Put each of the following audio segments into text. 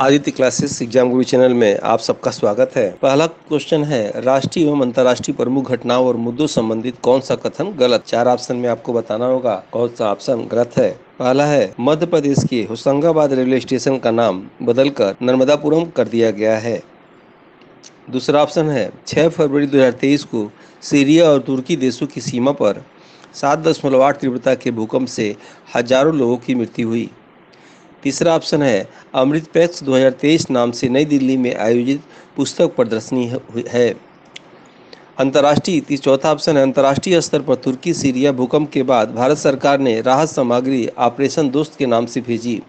Aditya classes exam Guru channel में आप सबका स्वागत है पहला क्वेश्चन है राष्ट्रीय एवं अंतर्राष्ट्रीय प्रमुख घटनाओं और मुद्दों संबंधित कौन सा कथन गलत चार ऑप्शन में आपको बताना होगा कौन सा ऑप्शन गलत है पहला है मध्य प्रदेश के होशंगाबाद रेलवे स्टेशन का नाम बदलकर नर्मदापुरम कर दिया गया है दूसरा ऑप्शन है 6 फरवरी 2023 को सीरिया और तुर्की देशों की सीमा पर सात दशमलव आठ तीव्रता के भूकंप से हजारों लोगों की मृत्यु हुई तीसरा ऑप्शन है अमृत पैक्स 2023 नाम से नई दिल्ली में आयोजित पुस्तक प्रदर्शनी है अंतर्राष्ट्रीय चौथा ऑप्शन है अंतर्राष्ट्रीय स्तर पर तुर्की सीरिया भूकंप के बाद भारत सरकार ने राहत सामग्री ऑपरेशन दोस्त के नाम से भेजी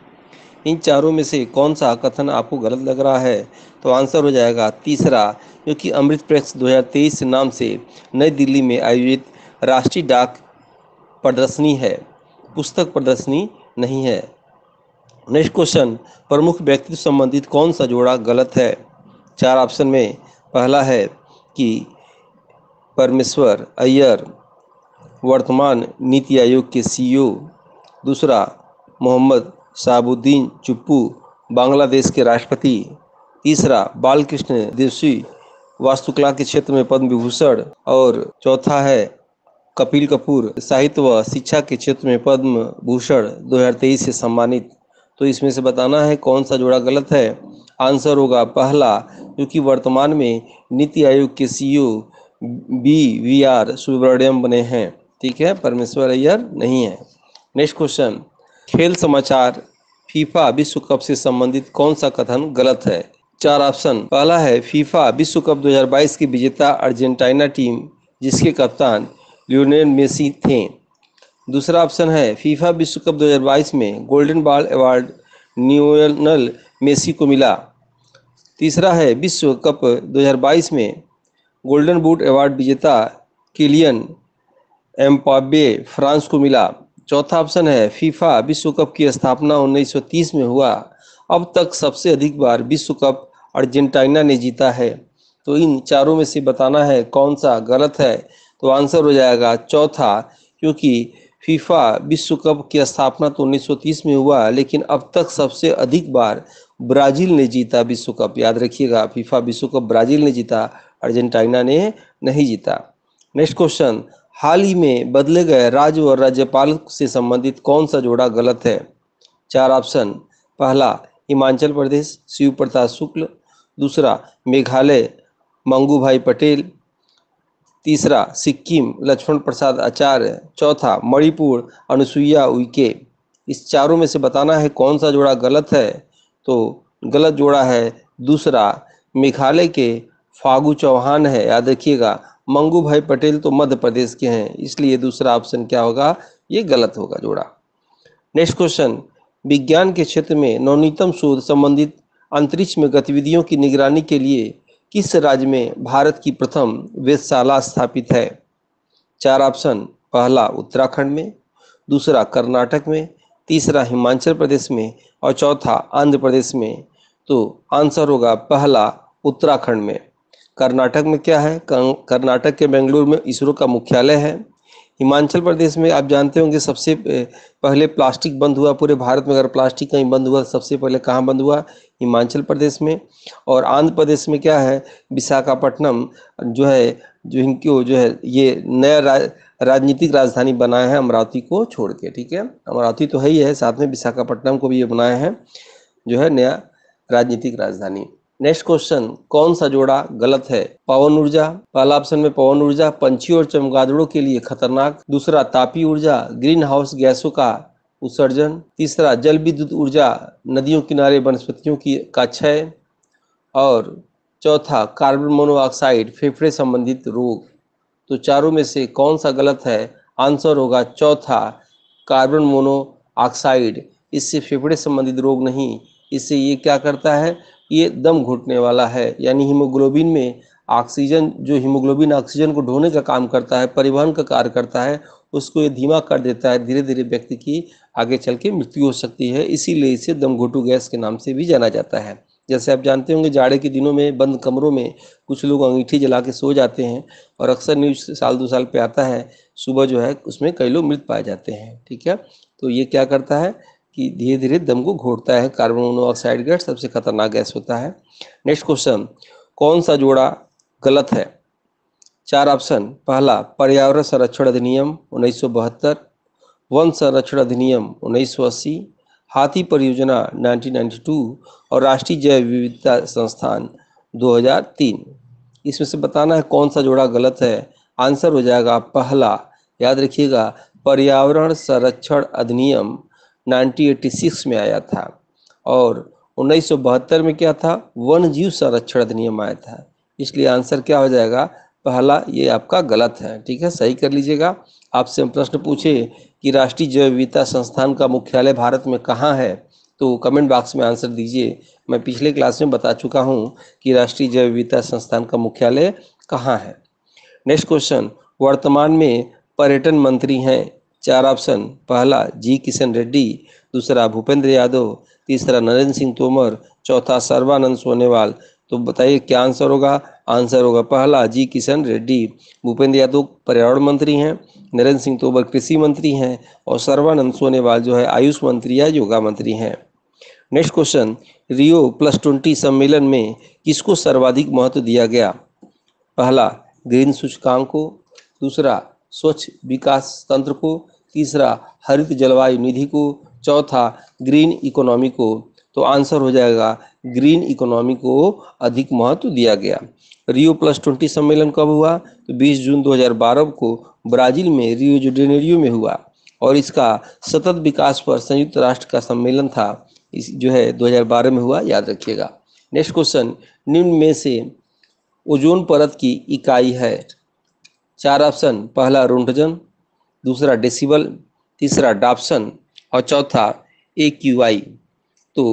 इन चारों में से कौन सा कथन आपको गलत लग रहा है तो आंसर हो जाएगा तीसरा क्योंकि अमृत प्रेस 2023 नाम से नई दिल्ली में आयोजित राष्ट्रीय डाक प्रदर्शनी है पुस्तक प्रदर्शनी नहीं है नेक्स्ट क्वेश्चन प्रमुख व्यक्तित्व संबंधित कौन सा जोड़ा गलत है चार ऑप्शन में पहला है कि परमेश्वर अय्यर वर्तमान नीति आयोग के सीईओ दूसरा मोहम्मद साबुद्दीन चुप्पू बांग्लादेश के राष्ट्रपति तीसरा बालकृष्ण देवसी वास्तुकला के क्षेत्र में पद्म विभूषण और चौथा है कपिल कपूर साहित्य व शिक्षा के क्षेत्र में पद्म भूषण 2023 से सम्मानित तो इसमें से बताना है कौन सा जोड़ा गलत है आंसर होगा पहला क्योंकि वर्तमान में नीति आयोग के CEO B V R Subrahmanyam बने हैं ठीक है परमेश्वर अय्यर नहीं है नेक्स्ट क्वेश्चन खेल समाचार फीफा विश्व कप से संबंधित कौन सा कथन गलत है चार ऑप्शन पहला है फीफा विश्व कप 2022 की विजेता अर्जेंटीना टीम जिसके कप्तान लियोनेल मेसी थे दूसरा ऑप्शन है फीफा विश्व कप 2022 में golden ball award Lionel Messi को मिला तीसरा है विश्व कप 2022 में गोल्डन बूट अवार्ड विजेता किलियन एम्पाबे फ्रांस को मिला चौथा ऑप्शन है फीफा विश्व कप की स्थापना 1930 में हुआ अब तक सबसे अधिक बार विश्व कप अर्जेंटीना ने जीता है तो इन चारों में से बताना है कौन सा गलत है तो आंसर हो जाएगा चौथा क्योंकि फीफा विश्व कप की स्थापना तो 1930 में हुआ लेकिन अब तक सबसे अधिक बार ब्राजील ने जीता विश्व कप याद रखिएगा फीफा विश्व कप ब्राजील ने जीता अर्जेंटीना ने नहीं जीता नेक्स्ट क्वेश्चन हाल ही में बदले गए राज्य और राज्यपाल से संबंधित कौन सा जोड़ा गलत है चार ऑप्शन पहला हिमाचल प्रदेश शिव प्रताप शुक्ल दूसरा मेघालय मंगू भाई पटेल तीसरा सिक्किम लक्ष्मण प्रसाद आचार्य चौथा मणिपुर अनुसुईया उइके इस चारों में से बताना है कौन सा जोड़ा गलत है तो गलत जोड़ा है दूसरा मेघालय के फागू चौहान है याद रखिएगा मंगू भाई पटेल तो मध्य प्रदेश के हैं इसलिए दूसरा ऑप्शन क्या होगा ये गलत होगा जोड़ा नेक्स्ट क्वेश्चन विज्ञान के क्षेत्र में नवनीतम शोध संबंधित अंतरिक्ष में गतिविधियों की निगरानी के लिए किस राज्य में भारत की प्रथम वेदशाला स्थापित है चार ऑप्शन पहला उत्तराखंड में दूसरा कर्नाटक में तीसरा हिमाचल प्रदेश में और चौथा आंध्र प्रदेश में तो आंसर होगा पहला उत्तराखंड में कर्नाटक में क्या है कर्नाटक के बेंगलुरु में इसरो का मुख्यालय है हिमाचल प्रदेश में आप जानते होंगे सबसे पहले प्लास्टिक बंद हुआ पूरे भारत में अगर प्लास्टिक कहीं बंद हुआ सबसे पहले कहाँ बंद हुआ हिमाचल प्रदेश में और आंध्र प्रदेश में क्या है विशाखापट्टनम जो है जो इनको जो है ये नया रा, राजनीतिक राजधानी बनाए हैं अमरावती को छोड़ के ठीक है अमरावती तो है ही है साथ में विशाखापट्टनम को भी ये बनाया है जो है नया राजनीतिक राजधानी नेक्स्ट क्वेश्चन कौन सा जोड़ा गलत है पवन ऊर्जा पहला ऑप्शन में पवन ऊर्जा पंछी और चमगादड़ों के लिए खतरनाक दूसरा तापी ऊर्जा ग्रीन हाउस गैसों का उत्सर्जन तीसरा जल विद्युत ऊर्जा नदियों किनारे वनस्पतियों की का क्षय और चौथा कार्बन मोनोऑक्साइड फेफड़े संबंधित रोग तो चारों में से कौन सा गलत है आंसर होगा चौथा कार्बन मोनोऑक्साइड इससे फेफड़े संबंधित रोग नहीं इससे ये क्या करता है ये दम घुटने वाला है यानी हीमोग्लोबिन में ऑक्सीजन जो हीमोग्लोबिन ऑक्सीजन को ढोने का काम करता है परिवहन का कार्य करता है उसको ये धीमा कर देता है धीरे धीरे व्यक्ति की आगे चल के मृत्यु हो सकती है इसीलिए इसे दम घोटू गैस के नाम से भी जाना जाता है जैसे आप जानते होंगे जाड़े के दिनों में बंद कमरों में कुछ लोग अंगीठी जला के सो जाते हैं और अक्सर न्यूज साल दो साल पे आता है सुबह जो है उसमें कई लोग मृत पाए जाते हैं ठीक है तो ये क्या करता है कि धीरे धीरे दम को घोटता है कार्बन मोनोऑक्साइड गैस सबसे खतरनाक गैस होता है नेक्स्ट क्वेश्चन कौन सा जोड़ा गलत है चार ऑप्शन पहला पर्यावरण संरक्षण अधिनियम उन्नीस वन संरक्षण अधिनियम अस्सी हाथी परियोजना 1992 और राष्ट्रीय जैव विविधता संस्थान 2003 इसमें से बताना है कौन सा जोड़ा गलत है आंसर हो जाएगा पहला याद रखिएगा पर्यावरण संरक्षण अधिनियम 1986 में आया था और उन्नीस में क्या था वन जीव संरक्षण अधिनियम आया था इसलिए आंसर क्या हो जाएगा पहला ये आपका गलत है ठीक है सही कर लीजिएगा आपसे हम प्रश्न पूछे कि राष्ट्रीय जैव विविधता संस्थान का मुख्यालय भारत में कहाँ है तो कमेंट बॉक्स में आंसर दीजिए मैं पिछले क्लास में बता चुका हूँ कि राष्ट्रीय जैव विविधता संस्थान का मुख्यालय कहाँ है नेक्स्ट क्वेश्चन वर्तमान में पर्यटन मंत्री हैं चार ऑप्शन पहला जी किशन रेड्डी दूसरा भूपेंद्र यादव तीसरा नरेंद्र सिंह तोमर चौथा सर्वानंद सोनेवाल तो बताइए क्या आंसर होगा आंसर होगा पहला जी किशन रेड्डी भूपेंद्र यादव पर्यावरण मंत्री हैं नरेंद्र सिंह तोमर कृषि मंत्री हैं और सर्वानंद सोनेवाल जो है आयुष मंत्री या योगा मंत्री हैं next question Rio plus twenty सम्मेलन में किसको सर्वाधिक महत्व दिया गया पहला ग्रीन सूचकांक को दूसरा स्वच्छ विकास तंत्र को तीसरा हरित जलवायु निधि को चौथा ग्रीन इकोनॉमी को तो आंसर हो जाएगा ग्रीन इकोनॉमी को अधिक महत्व दिया गया रियो प्लस ट्वेंटी सम्मेलन कब हुआ तो 20 जून 2012 को ब्राजील में रियो जुडेनेरियो में हुआ और इसका सतत विकास पर संयुक्त राष्ट्र का सम्मेलन था इस जो है 2012 में हुआ याद रखिएगा नेक्स्ट क्वेश्चन निम्न में से ओजोन परत की इकाई है चार ऑप्शन पहला रोन्टजन दूसरा डेसिबल तीसरा डाप्सन और चौथा ए क्यू आई तो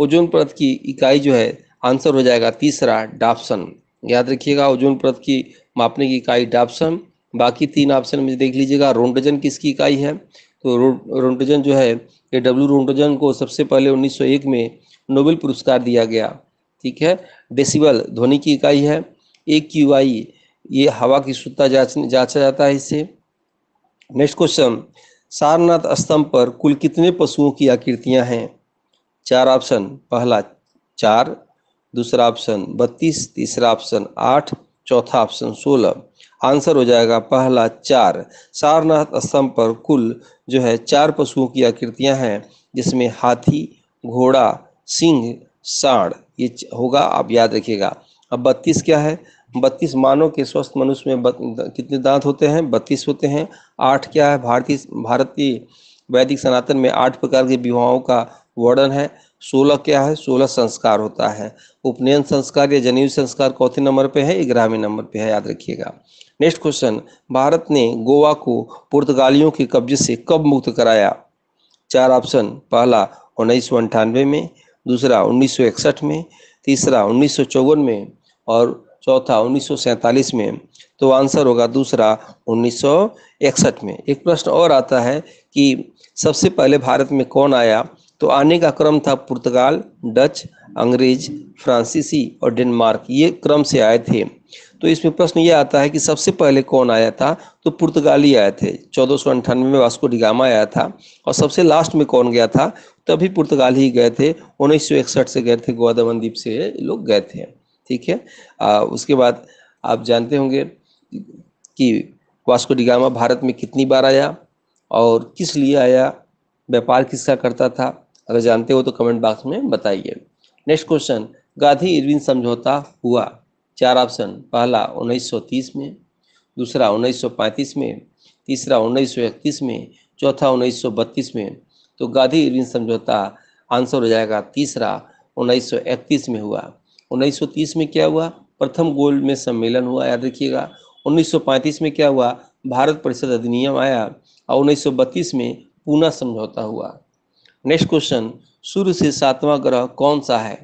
ओजोन परत की इकाई जो है आंसर हो जाएगा तीसरा डाप्सन याद रखिएगा ओजोन परत की मापने की इकाई डाप्सन बाकी तीन ऑप्शन में देख लीजिएगा रोंडोजन किसकी इकाई है तो रो, जो है ये डब्ल्यू रोंडोजन को सबसे पहले 1901 में नोबेल पुरस्कार दिया गया ठीक है डेसिबल ध्वनि की इकाई है ए क्यू आई ये हवा की शुद्धता जांच जांचा जाता है इससे नेक्स्ट क्वेश्चन सारनाथ स्तंभ पर कुल कितने पशुओं की आकृतियां हैं चार ऑप्शन पहला चार दूसरा ऑप्शन बत्तीस तीसरा ऑप्शन आठ चौथा ऑप्शन सोलह आंसर हो जाएगा पहला चार सारनाथ स्तंभ पर कुल जो है चार पशुओं की आकृतियां हैं जिसमें हाथी घोड़ा सिंह सांड ये होगा आप याद रखिएगा अब बत्तीस क्या है बत्तीस मानव के स्वस्थ मनुष्य में बत, कितने दांत होते हैं बत्तीस होते हैं आठ क्या है भारतीय भारतीय वैदिक सनातन में आठ प्रकार के विवाहों का वर्णन है सोलह क्या है सोलह संस्कार होता है उपनयन संस्कार या जनयु संस्कार चौथे नंबर पे है ग्रामीण नंबर पे है याद रखिएगा नेक्स्ट क्वेश्चन भारत ने गोवा को पुर्तगालियों के कब्जे से कब मुक्त कराया चार ऑप्शन पहला उन्नीस में दूसरा उन्नीस में तीसरा उन्नीस में और चौथा 1947 में तो आंसर होगा दूसरा 1961 में एक प्रश्न और आता है कि सबसे पहले भारत में कौन आया तो आने का क्रम था पुर्तगाल डच अंग्रेज फ्रांसीसी और डेनमार्क ये क्रम से आए थे तो इसमें प्रश्न ये आता है कि सबसे पहले कौन आया था तो पुर्तगाली आए थे चौदह में वास्को डिगामा आया था और सबसे लास्ट में कौन गया था तभी पुर्तगाल ही गए थे उन्नीस से गए थे गोदावन द्वीप से लोग गए थे ठीक है आ, उसके बाद आप जानते होंगे कि वास्को डिगामा भारत में कितनी बार आया और किस लिए आया व्यापार किसका करता था अगर जानते हो तो कमेंट बॉक्स में बताइए नेक्स्ट क्वेश्चन गांधी इरविन समझौता हुआ चार ऑप्शन पहला 1930 में दूसरा 1935 में तीसरा 1931 में चौथा 1932 में तो गांधी इरविन समझौता आंसर हो जाएगा तीसरा 1931 में हुआ 1930 में क्या हुआ प्रथम गोल्ड में सम्मेलन हुआ याद रखिएगा 1935 में क्या हुआ भारत परिषद अधिनियम आया और 1932 में पूना समझौता हुआ नेक्स्ट क्वेश्चन सूर्य से सातवां ग्रह कौन सा है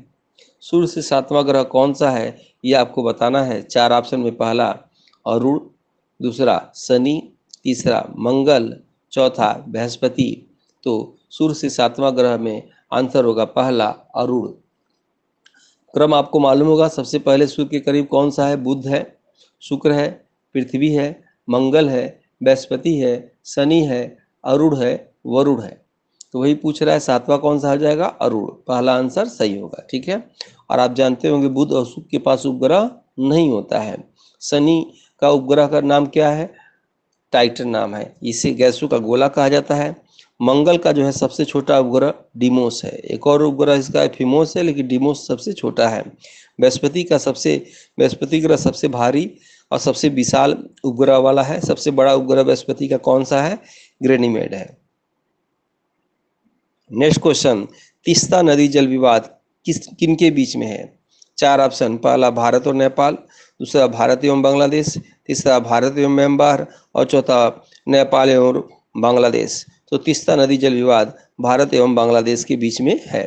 सूर्य से सातवां ग्रह कौन सा है यह आपको बताना है चार ऑप्शन में पहला अरुण दूसरा शनि तीसरा मंगल चौथा बृहस्पति तो सूर्य से सातवां ग्रह में आंसर होगा पहला अरुण क्रम आपको मालूम होगा सबसे पहले सूर्य के करीब कौन सा है बुध है शुक्र है पृथ्वी है मंगल है बृहस्पति है शनि है अरुण है वरुण है तो वही पूछ रहा है सातवां कौन सा हो जाएगा अरुण पहला आंसर सही होगा ठीक है और आप जानते होंगे बुध और शुक्र के पास उपग्रह नहीं होता है शनि का उपग्रह का नाम क्या है टाइटन नाम है इसे गैसों का गोला कहा जाता है मंगल का जो है सबसे छोटा उपग्रह डिमोस है एक और उपग्रह इसका है फिमोस है लेकिन डिमोस सबसे छोटा है बृहस्पति का सबसे बृहस्पति ग्रह सबसे भारी और सबसे विशाल उपग्रह वाला है सबसे बड़ा उपग्रह बृहस्पति का कौन सा है ग्रेनीमेड है नेक्स्ट क्वेश्चन तिस्ता नदी जल विवाद किस किन के बीच में है चार ऑप्शन पहला भारत और नेपाल दूसरा भारत एवं बांग्लादेश तीसरा भारत एवं म्यांमार और चौथा नेपाल एवं बांग्लादेश तो तीस्ता नदी जल विवाद भारत एवं बांग्लादेश के बीच में है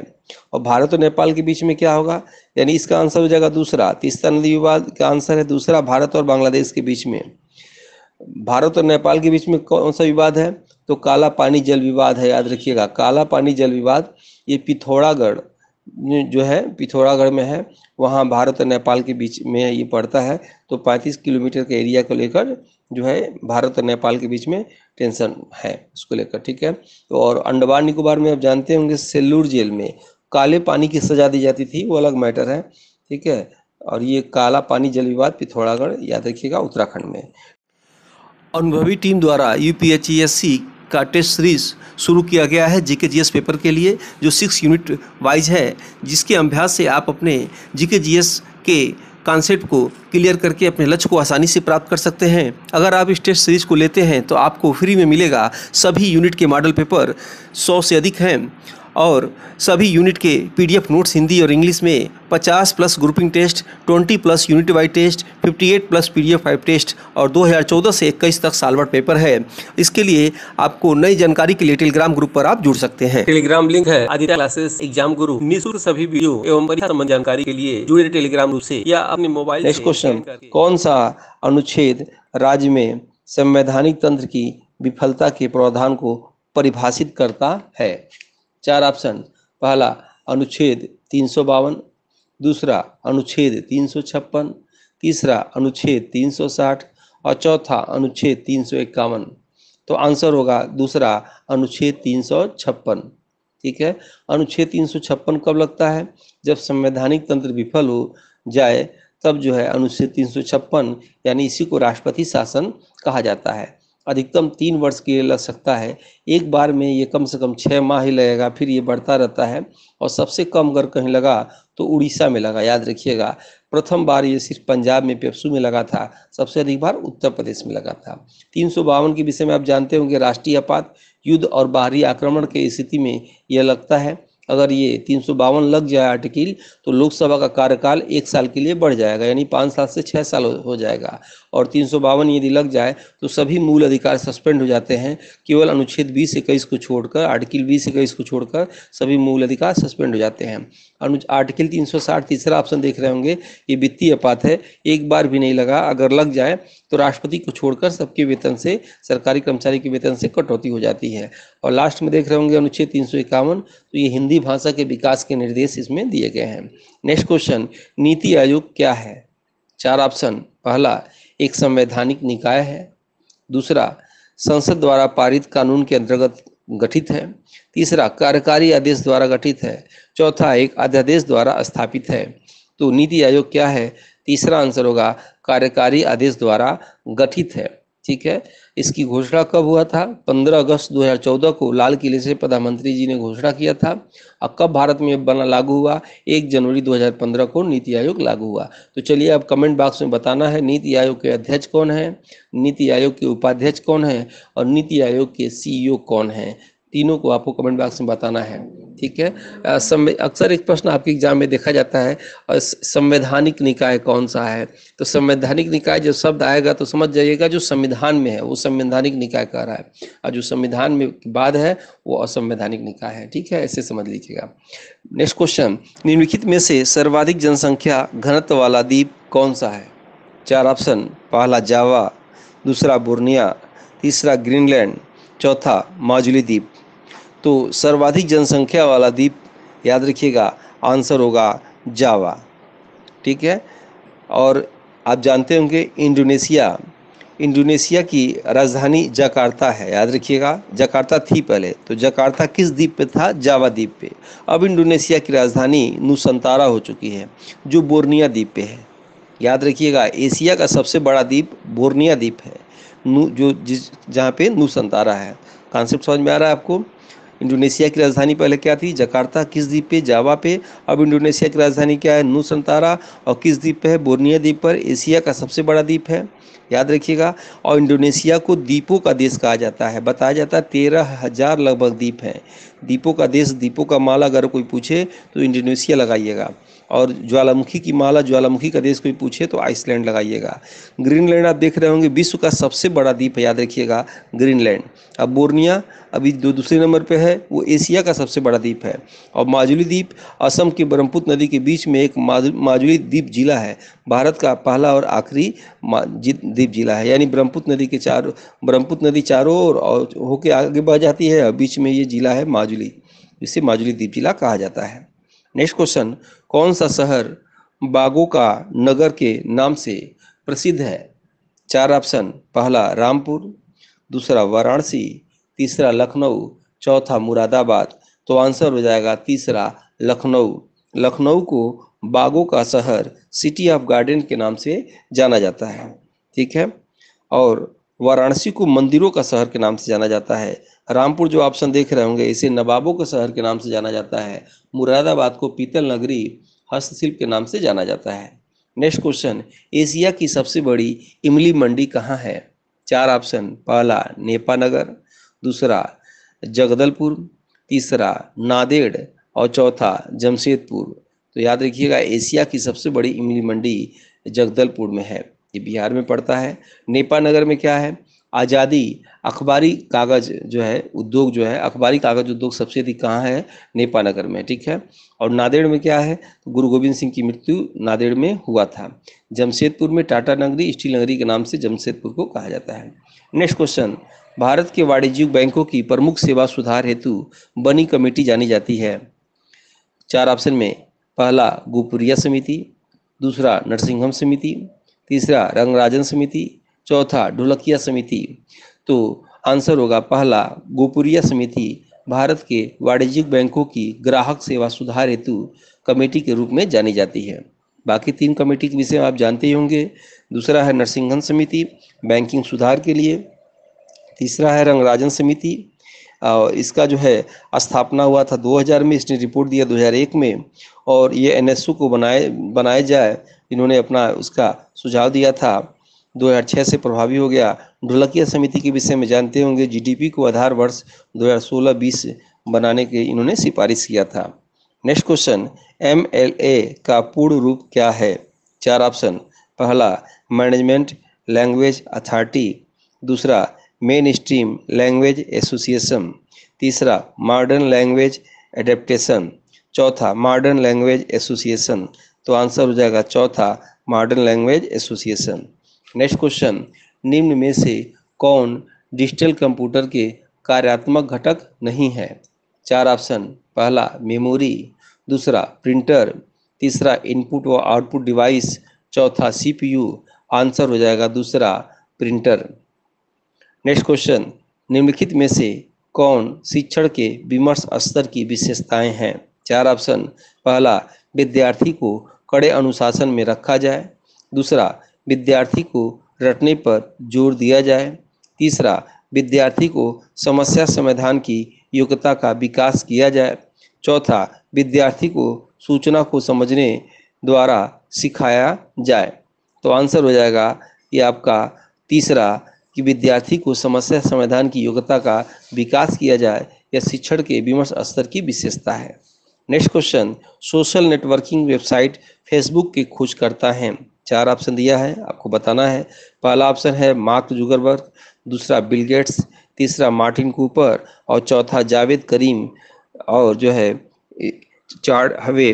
और भारत और नेपाल के बीच में क्या होगा यानी इसका आंसर हो जाएगा दूसरा तीस्ता नदी विवाद का आंसर है दूसरा भारत और बांग्लादेश के बीच में भारत और नेपाल के बीच में कौन सा विवाद है तो काला पानी जल विवाद है याद रखिएगा काला पानी जल विवाद ये पिथौरागढ़ जो है पिथौरागढ़ में है वहाँ भारत और नेपाल के बीच में ये पड़ता है तो 35 किलोमीटर के एरिया को लेकर जो है भारत और नेपाल के बीच में टेंशन है उसको लेकर ठीक है और अंडमान निकोबार में आप जानते होंगे सेल्लूर जेल में काले पानी की सजा दी जाती थी वो अलग मैटर है ठीक है और ये काला पानी जल विवाद पिथौरागढ़ याद रखिएगा उत्तराखंड में अनुभवी टीम द्वारा यू का टेस्ट सीरीज शुरू किया गया है जीके जीएस पेपर के लिए जो सिक्स यूनिट वाइज है जिसके अभ्यास से आप अपने जीके जीएस के कॉन्सेप्ट को क्लियर करके अपने लक्ष्य को आसानी से प्राप्त कर सकते हैं अगर आप इस टेस्ट सीरीज को लेते हैं तो आपको फ्री में मिलेगा सभी यूनिट के मॉडल पेपर सौ से अधिक हैं और सभी यूनिट के पीडीएफ नोट्स हिंदी और इंग्लिश में 50 plus grouping test 20 plus unit wise test 58 plus PDF five test और 2014 से इक्कीस तक सालवर्ट पेपर है इसके लिए आपको नई जानकारी के लिए टेलीग्राम ग्रुप पर आप जुड़ सकते हैं टेलीग्राम लिंक है आदित्य क्लासेस एग्जाम गुरु निःशुल्क सभी वीडियो एवं परीक्षा संबंध जानकारी के लिए जुड़े टेलीग्राम ग्रुप ऐसी या अपने मोबाइल नेक्स्ट क्वेश्चन कौन सा अनुच्छेद राज्य में संवैधानिक तंत्र की विफलता के प्रावधान को परिभाषित करता है चार ऑप्शन पहला अनुच्छेद तीन सौ बावन दूसरा अनुच्छेद तीन सौ छप्पन तीसरा अनुच्छेद तीन सौ साठ और चौथा अनुच्छेद तीन सौ इक्यावन तो आंसर होगा दूसरा अनुच्छेद तीन सौ छप्पन ठीक है अनुच्छेद तीन सौ छप्पन कब लगता है जब संवैधानिक तंत्र विफल हो जाए तब जो है अनुच्छेद तीन सौ छप्पन यानी इसी को राष्ट्रपति शासन कहा जाता है अधिकतम तीन वर्ष के लिए लग सकता है एक बार में ये कम से कम छः माह ही लगेगा फिर ये बढ़ता रहता है और सबसे कम अगर कहीं लगा तो उड़ीसा में लगा याद रखिएगा प्रथम बार ये सिर्फ पंजाब में पेप्सू में लगा था सबसे अधिक बार उत्तर प्रदेश में लगा था तीन के विषय में आप जानते होंगे राष्ट्रीय आपात युद्ध और बाहरी आक्रमण की स्थिति में यह लगता है अगर ये तीन लग जाए आर्टिकल तो लोकसभा का कार्यकाल एक साल के लिए बढ़ जाएगा यानी पाँच साल से छः साल हो जाएगा और तीन यदि लग जाए तो सभी मूल अधिकार सस्पेंड हो जाते हैं केवल अनुच्छेद बीस इक्कीस को छोड़कर आर्टिकल बीस इक्कीस को छोड़कर सभी मूल अधिकार सस्पेंड हो जाते हैं अनु आर्टिकल 360 तीसरा ऑप्शन देख रहे होंगे ये वित्तीय आपात है एक बार भी नहीं लगा अगर लग जाए तो राष्ट्रपति को छोड़कर सबके वेतन से सरकारी कर्मचारी के वेतन से कटौती हो जाती है और लास्ट में देख रहे होंगे अनुच्छेद तीन तो ये हिंदी भाषा के विकास के निर्देश इसमें दिए गए हैं नेक्स्ट क्वेश्चन नीति आयोग क्या है चार ऑप्शन पहला एक संवैधानिक निकाय है दूसरा संसद द्वारा पारित कानून के अंतर्गत गठित है तीसरा कार्यकारी आदेश द्वारा गठित है चौथा एक अध्यादेश द्वारा स्थापित है तो नीति आयोग क्या है तीसरा आंसर होगा कार्यकारी आदेश द्वारा गठित है ठीक है इसकी घोषणा कब हुआ था 15 अगस्त 2014 को लाल किले से प्रधानमंत्री जी ने घोषणा किया था और कब भारत में बना लागू हुआ 1 जनवरी 2015 को नीति आयोग लागू हुआ तो चलिए अब कमेंट बॉक्स में बताना है नीति आयोग के अध्यक्ष कौन है नीति आयोग के उपाध्यक्ष कौन है और नीति आयोग के सीईओ e कौन है तीनों को आपको कमेंट बॉक्स में बताना है ठीक है अक्सर एक प्रश्न आपके एग्जाम में देखा जाता है और संवैधानिक निकाय कौन सा है तो संवैधानिक निकाय जो शब्द आएगा तो समझ जाइएगा जो संविधान में है वो संवैधानिक निकाय कह रहा है और जो संविधान में बाद है वो असंवैधानिक निकाय है ठीक है ऐसे समझ लीजिएगा नेक्स्ट क्वेश्चन निम्नलिखित में से सर्वाधिक जनसंख्या घनत्व वाला द्वीप कौन सा है चार ऑप्शन पहला जावा दूसरा बुर्निया तीसरा ग्रीनलैंड चौथा माजुली द्वीप तो सर्वाधिक जनसंख्या वाला द्वीप याद रखिएगा आंसर होगा जावा ठीक है और आप जानते होंगे इंडोनेशिया इंडोनेशिया की राजधानी जकार्ता है याद रखिएगा जकार्ता थी पहले तो जकार्ता किस द्वीप पे था जावा द्वीप पे अब इंडोनेशिया की राजधानी नुसंतारा हो चुकी है जो बोर्निया द्वीप पे है याद रखिएगा एशिया का सबसे बड़ा द्वीप बोर्निया द्वीप है नू जो जिस जहाँ पे नुसंतारा है कॉन्सेप्ट समझ में आ रहा है आपको इंडोनेशिया की राजधानी पहले क्या थी जकार्ता किस द्वीप पे जावा पे अब इंडोनेशिया की राजधानी क्या है नूसंतारा और किस द्वीप पे है बोर्निया द्वीप पर एशिया का सबसे बड़ा द्वीप है याद रखिएगा और इंडोनेशिया को द्वीपों का देश कहा जाता है बताया जाता है तेरह हजार लगभग द्वीप हैं द्वीपों का देश द्वीपों का माल अगर कोई पूछे तो इंडोनेशिया लगाइएगा और ज्वालामुखी की माला ज्वालामुखी का देश कोई पूछे तो आइसलैंड लगाइएगा ग्रीनलैंड आप देख रहे होंगे विश्व का सबसे बड़ा द्वीप याद रखिएगा ग्रीनलैंड अब बोर्निया अभी जो दूसरे नंबर पे है वो एशिया का सबसे बड़ा द्वीप है और माजुली द्वीप असम की ब्रह्मपुत्र नदी के बीच में एक माजुली द्वीप जिला है भारत का पहला और आखिरी द्वीप जिला है यानी ब्रह्मपुत्र नदी के चारों ब्रह्मपुत्र नदी चारों ओर और होके आगे बढ़ जाती है और बीच में ये जिला है माजुली इसे माजुली द्वीप जिला कहा जाता है नेक्स्ट क्वेश्चन कौन सा शहर बागों का नगर के नाम से प्रसिद्ध है चार ऑप्शन पहला रामपुर दूसरा वाराणसी तीसरा लखनऊ चौथा मुरादाबाद तो आंसर हो जाएगा तीसरा लखनऊ लखनऊ को बागों का शहर सिटी ऑफ गार्डन के नाम से जाना जाता है ठीक है और वाराणसी को मंदिरों का शहर के नाम से जाना जाता है रामपुर जो ऑप्शन देख रहे होंगे इसे नवाबों के शहर के नाम से जाना जाता है मुरादाबाद को पीतल नगरी हस्तशिल्प के नाम से जाना जाता है नेक्स्ट क्वेश्चन एशिया की सबसे बड़ी इमली मंडी कहाँ है चार ऑप्शन पहला नेपानगर दूसरा जगदलपुर तीसरा नादेड़ और चौथा जमशेदपुर तो याद रखिएगा एशिया की सबसे बड़ी इमली मंडी जगदलपुर में है ये बिहार में पड़ता है नेपानगर में क्या है आज़ादी अखबारी कागज़ जो है उद्योग जो है अखबारी कागज़ उद्योग सबसे अधिक कहाँ है नेपानगर में ठीक है और नादेड़ में क्या है गुरु गोविंद सिंह की मृत्यु नादेड़ में हुआ था जमशेदपुर में टाटा नगरी स्टील नगरी के नाम से जमशेदपुर को कहा जाता है नेक्स्ट क्वेश्चन भारत के वाणिज्यिक बैंकों की प्रमुख सेवा सुधार हेतु बनी कमेटी जानी जाती है चार ऑप्शन में पहला गोपुरिया समिति दूसरा नरसिंहम समिति तीसरा रंगराजन समिति चौथा ढोलकिया समिति तो आंसर होगा पहला गोपुरिया समिति भारत के वाणिज्यिक बैंकों की ग्राहक सेवा सुधार हेतु कमेटी के रूप में जानी जाती है बाकी तीन कमेटी के विषय आप जानते ही होंगे दूसरा है नरसिंहन समिति बैंकिंग सुधार के लिए तीसरा है रंगराजन समिति और इसका जो है स्थापना हुआ था 2000 में इसने रिपोर्ट दिया 2001 में और ये एनएसओ को बनाए बनाया जाए इन्होंने अपना उसका सुझाव दिया था 2006 से प्रभावी हो गया ढुलकिया समिति के विषय में जानते होंगे जीडीपी को आधार वर्ष 2016-20 बनाने के इन्होंने सिफारिश किया था नेक्स्ट क्वेश्चन एम का पूर्ण रूप क्या है चार ऑप्शन पहला मैनेजमेंट लैंग्वेज अथॉरिटी दूसरा मेन स्ट्रीम लैंग्वेज एसोसिएशन तीसरा मॉडर्न लैंग्वेज एडेप्टेशन चौथा मॉडर्न लैंग्वेज एसोसिएशन तो आंसर हो जाएगा चौथा modern language association next question निम्न में से कौन डिजिटल कंप्यूटर के कार्यात्मक घटक नहीं है चार ऑप्शन पहला मेमोरी दूसरा प्रिंटर तीसरा इनपुट व आउटपुट डिवाइस चौथा सीपीयू आंसर हो जाएगा दूसरा प्रिंटर नेक्स्ट क्वेश्चन निम्नलिखित में से कौन शिक्षण के विमर्श स्तर की विशेषताएं हैं चार ऑप्शन पहला विद्यार्थी को कड़े अनुशासन में रखा जाए दूसरा विद्यार्थी को रटने पर जोर दिया जाए तीसरा विद्यार्थी को समस्या समाधान की योग्यता का विकास किया जाए चौथा विद्यार्थी को सूचना को समझने द्वारा सिखाया जाए तो आंसर हो जाएगा कि आपका तीसरा कि विद्यार्थी को समस्या समाधान की योग्यता का विकास किया जाए यह शिक्षण के विमर्श स्तर की विशेषता है next question social networking website Facebook के खोजकर्ता हैं चार ऑप्शन दिया है आपको बताना है पहला ऑप्शन है मार्क जुगरबर्ग दूसरा बिल गेट्स तीसरा मार्टिन कूपर और चौथा जावेद करीम और जो है चार हवे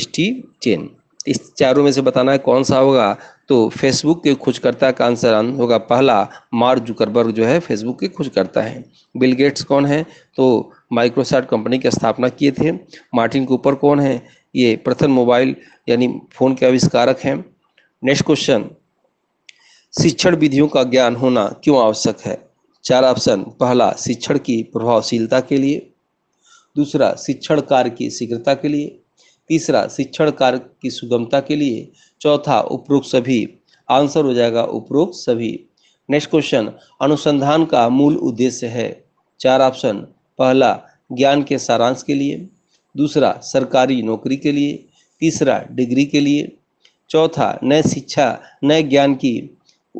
स्टीव चेन इस चारों में से बताना है कौन सा होगा तो फेसबुक के खोजकर्ता का आंसर होगा पहला मार्क जुकरबर्ग जो है फेसबुक के खोजकर्ता है बिल गेट्स कौन है तो माइक्रोसॉफ्ट कंपनी की स्थापना किए थे मार्टिन कूपर कौन है ये प्रथम मोबाइल यानी फ़ोन के आविष्कारक हैं नेक्स्ट क्वेश्चन शिक्षण विधियों का ज्ञान होना क्यों आवश्यक है चार ऑप्शन पहला शिक्षण की प्रभावशीलता के लिए दूसरा शिक्षण कार्य की शीघ्रता के लिए तीसरा शिक्षण कार्य की सुगमता के लिए चौथा उपरोक्त सभी आंसर हो जाएगा उपरोक्त सभी नेक्स्ट क्वेश्चन अनुसंधान का मूल उद्देश्य है चार ऑप्शन पहला ज्ञान के सारांश के लिए दूसरा सरकारी नौकरी के लिए तीसरा डिग्री के लिए चौथा नए शिक्षा नए ज्ञान की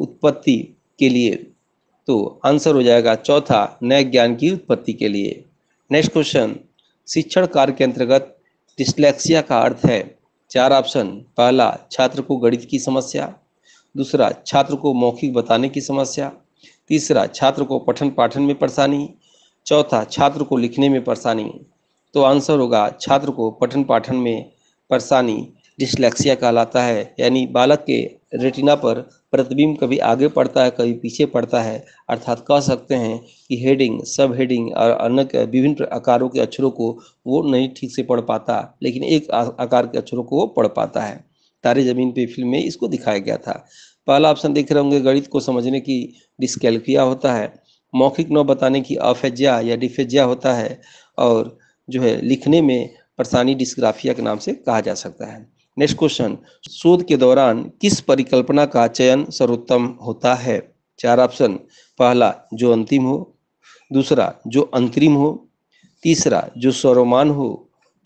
उत्पत्ति के लिए तो आंसर हो जाएगा चौथा नए ज्ञान की उत्पत्ति के लिए नेक्स्ट क्वेश्चन शिक्षण कार्य के अंतर्गत डिस्लेक्सिया का अर्थ है चार ऑप्शन पहला छात्र को गणित की समस्या दूसरा छात्र को मौखिक बताने की समस्या तीसरा छात्र को पठन पाठन में परेशानी चौथा छात्र को लिखने में परेशानी तो आंसर होगा छात्र को पठन पाठन में परेशानी डिस्लेक्सिया कहलाता है यानी बालक के रेटिना पर प्रतिबिंब कभी आगे पड़ता है कभी पीछे पड़ता है अर्थात कह सकते हैं कि हेडिंग सब हेडिंग और अन्य विभिन्न आकारों के अक्षरों को वो नहीं ठीक से पढ़ पाता लेकिन एक आकार के अक्षरों को वो पढ़ पाता है तारे जमीन पे फिल्म में इसको दिखाया गया था पहला ऑप्शन देख रहे होंगे गणित को समझने की डिस्कैल्फिया होता है मौखिक न बताने की अफेजिया या डिफेजिया होता है और जो है लिखने में परेशानी डिस्ग्राफिया के नाम से कहा जा सकता है नेक्स्ट क्वेश्चन शोध के दौरान किस परिकल्पना का चयन सर्वोत्तम होता है चार ऑप्शन पहला जो अंतिम हो दूसरा जो अंतरिम हो तीसरा जो सर्वमान हो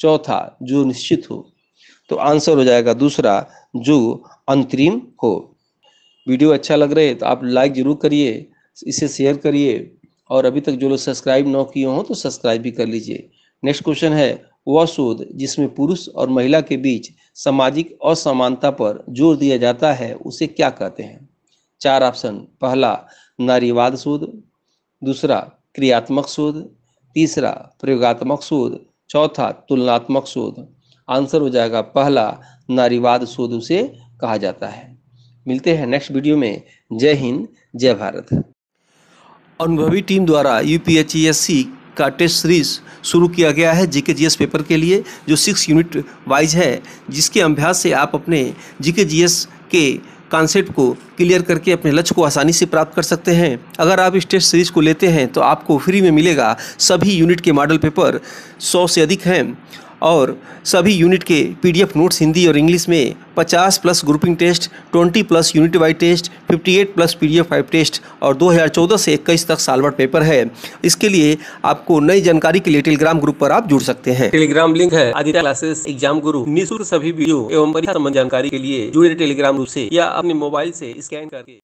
चौथा जो निश्चित हो तो आंसर हो जाएगा दूसरा जो अंतरिम हो वीडियो अच्छा लग रहे तो आप लाइक जरूर करिए इसे शेयर करिए और अभी तक जो लोग सब्सक्राइब ना किए हों तो सब्सक्राइब भी कर लीजिए नेक्स्ट क्वेश्चन है वह शोध जिसमें पुरुष और महिला के बीच सामाजिक असमानता पर जोर दिया जाता है उसे क्या कहते हैं चार ऑप्शन पहला नारीवाद शोध दूसरा क्रियात्मक शोध तीसरा प्रयोगात्मक शोध चौथा तुलनात्मक शोध आंसर हो जाएगा पहला नारीवाद शोध उसे कहा जाता है मिलते हैं नेक्स्ट वीडियो में जय हिंद जय भारत अनुभवी टीम द्वारा यू का टेस्ट सीरीज शुरू किया गया है जीके जीएस पेपर के लिए जो सिक्स यूनिट वाइज है जिसके अभ्यास से आप अपने जीके जीएस के कॉन्सेप्ट को क्लियर करके अपने लक्ष्य को आसानी से प्राप्त कर सकते हैं अगर आप इस टेस्ट सीरीज को लेते हैं तो आपको फ्री में मिलेगा सभी यूनिट के मॉडल पेपर सौ से अधिक हैं और सभी यूनिट के पीडीएफ नोट्स हिंदी और इंग्लिश में 50 plus grouping test 20 plus unit wise test 58 plus P D test और 2014 से इक्कीस तक सालवर्ट पेपर है इसके लिए आपको नई जानकारी के लिए टेलीग्राम ग्रुप पर आप जुड़ सकते हैं टेलीग्राम लिंक है आदित्य क्लासेस एग्जाम गुरु निःशुल्क सभी वीडियो एवं परीक्षा संबंध जानकारी के लिए जुड़े टेलीग्राम ग्रुप ऐसी या अपने मोबाइल ऐसी स्कैन करके